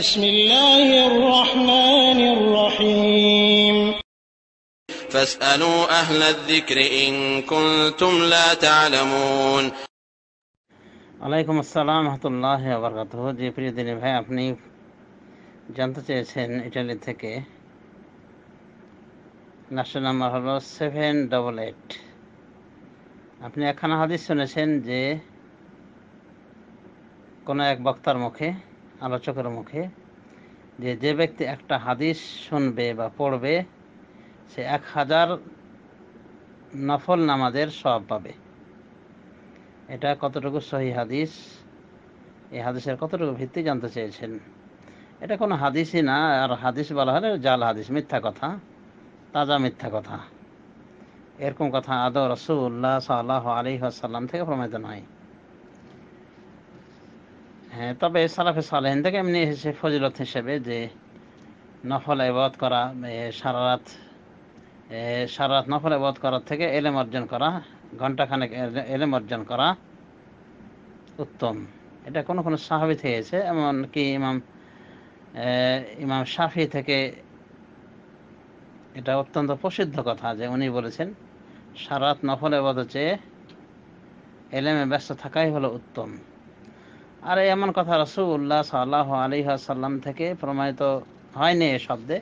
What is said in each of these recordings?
بسم الله الرحمن الرحيم فاسألوا أهل الذكر إن كنتم لا تعلمون আসসালাম রহমতুল্লাহ আবরকাত যে প্রিয় দিনী ভাই আপনি জানতে চেয়েছেন ইটালি থেকে নাসের নাম্বার হলো সেভেন ডবল এইট আপনি একখানা হাদিস শুনেছেন যে কোনো এক বক্তার মুখে আলোচকের মুখে যে যে ব্যক্তি একটা হাদিস শুনবে বা পড়বে সে এক হাজার নফল নামাজের সব পাবে এটা কতটুকু সহি হাদিস এই হাদিসের কতটুকু ভিত্তি জানতে চেয়েছেন এটা কোনো হাদিসই না আর হাদিস বলা হলে জাল হাদিস মিথ্যা কথা তাজা মিথ্যা কথা এরকম কথা আদৌ রসুল্লাহ সাল্লাহ আলী আসাল্লাম থেকে প্রমাণিত নয় হ্যাঁ তবে সালাফে সালেহীন থেকে এমনি এসেছে ফজিলত হিসেবে যে নফল এবাদ করা সারা রাত সারা রাত নফল এবাদ করার থেকে এলেম অর্জন করা ঘণ্টাখানেক এলেম অর্জন করা উত্তম এটা কোনো কোনো হয়েছে এমন এমনকি ইমাম ইমাম সাফি থেকে এটা অত্যন্ত প্রসিদ্ধ কথা যে উনি বলেছেন রাত নফল এবাদ চেয়ে এলেমে ব্যস্ত থাকাই হলো উত্তম আর এমন কথা রসুল্লাহ সাল্লাহ আলিহাসাল্লাম থেকে প্রমাণিত হয়নি এ শব্দে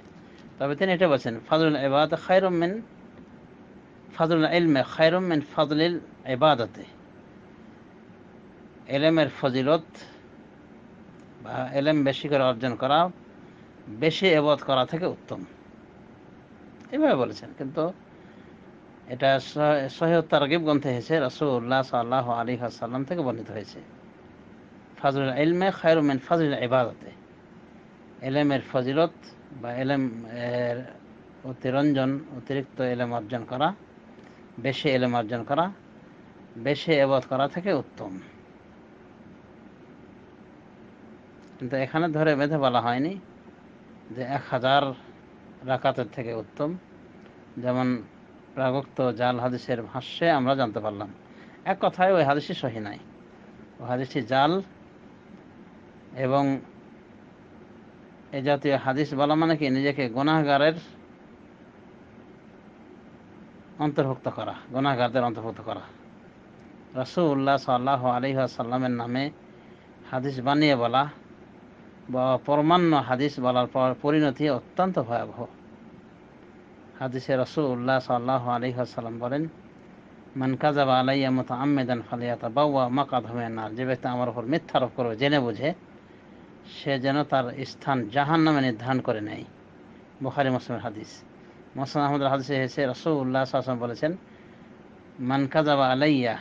তবে তিনি এটা বলছেন ফাজুল এবাদ খায়রুমিন ফাজুল ইলমে খায়রুমিন ফাজলিল এবাদতে এলেমের ফজিলত বা এলেম বেশি করে অর্জন করা বেশি এবাদ করা থেকে উত্তম এভাবে বলেছেন কিন্তু এটা সহিহ তারকিব গ্রন্থে হয়েছে রসুল্লাহ সাল্লাহ আলী সাল্লাম থেকে বর্ণিত হয়েছে ফাজরুল এলমে খায়রুমেন ফাজরুল ইবাদতে এলেমের ফজিলত বা এলেম অতিরঞ্জন অতিরিক্ত এলেম অর্জন করা বেশি এলেম অর্জন করা বেশি এবাদ করা থেকে উত্তম কিন্তু এখানে ধরে বেঁধে বলা হয়নি যে এক হাজার রাকাতের থেকে উত্তম যেমন প্রাগক্ত জাল হাদিসের ভাষ্যে আমরা জানতে পারলাম এক কথায় ওই হাদিসই সহি নাই ও হাদিসটি জাল এবং এ জাতীয় হাদিস বলা মানে কি নিজেকে গুণাগারের অন্তর্ভুক্ত করা গুণাগারদের অন্তর্ভুক্ত করা রসুল্লাহ সাল্লাহ আলী সাল্লামের নামে হাদিস বানিয়ে বলা বা পরমান্য হাদিস বলার পর পরিণতি অত্যন্ত ভয়াবহ হাদিসে রসুল্লাহ সাল্লাহ আলী সাল্লাম বলেন মান কাজাবা আলাইয়া মতো আমেদান ফালিয়াতা বাউয়া মাকাধমের না যে ব্যক্তি আমার উপর মিথ্যারোপ করবে জেনে বুঝে সে যেন তার স্থান জাহান নামে নির্ধারণ করে নেয় বুখারি মুসলিমের হাদিস মোসান আহমদ হাদিস এসে রসৌল্লা আসলাম বলেছেন মানকাজাবা আলাইয়া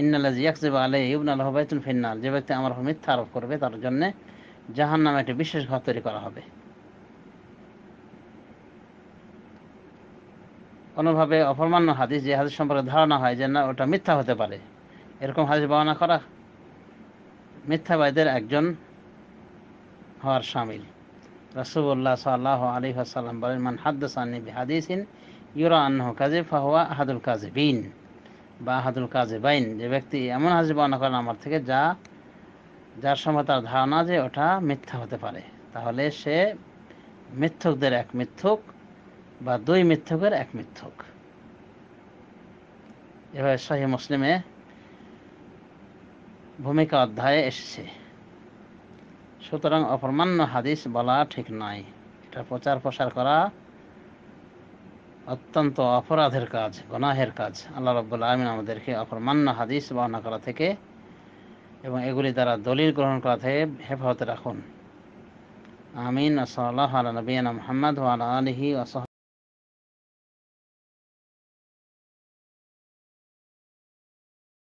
ইন্নালা ইয়াকজিবা আলাই ইবন আল্লাহ বাইতুল ফিন্নাল যে ব্যক্তি আমার মিথ্যা আরোপ করবে তার জন্যে জাহান নামে একটি বিশেষ ঘর তৈরি করা হবে কোনোভাবে অপমান্য হাদিস যে হাদিস সম্পর্কে ধারণা হয় যে না ওটা মিথ্যা হতে পারে এরকম হাদিস বর্ণনা করা মিথ্যাবাদীদের একজন হওয়ার সামিল রসুল্লাহ সাল্লাহ আলী আসাল্লাম বলেন মান হাদ্দাসানি হাদিসিন ইউরা আন্নহ কাজে ফাহুয়া আহাদুল কাজে বিন বা আহাদুল কাজে বাইন যে ব্যক্তি এমন হাজি বর্ণনা করেন আমার থেকে যা যার সময় তার ধারণা যে ওটা মিথ্যা হতে পারে তাহলে সে মিথ্যকদের এক মিথ্যক বা দুই মিথ্যকের এক মিথ্যক এভাবে শাহী মুসলিমে ভূমিকা অধ্যায়ে এসেছে সুতরাং অপরমান্য হাদিস বলা ঠিক নয় এটা প্রচার প্রসার করা অত্যন্ত অপরাধের কাজ গনাহের কাজ আল্লাহ রব্বুল্লা আলমিন আমাদেরকে অপরমান্য হাদিস বর্ণনা করা থেকে এবং এগুলি দ্বারা দলিল গ্রহণ করা থেকে হেফাজতে রাখুন আমিন সাল্লাহ আল নবীনা মোহাম্মদ আলা আলহি